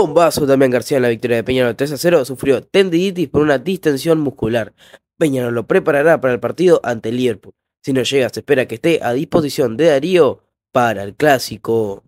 Bombazo también García en la victoria de Peñarol 3 a 0 sufrió tendiditis por una distensión muscular. Peñarol lo preparará para el partido ante el Liverpool. Si no llega, se espera que esté a disposición de Darío para el clásico.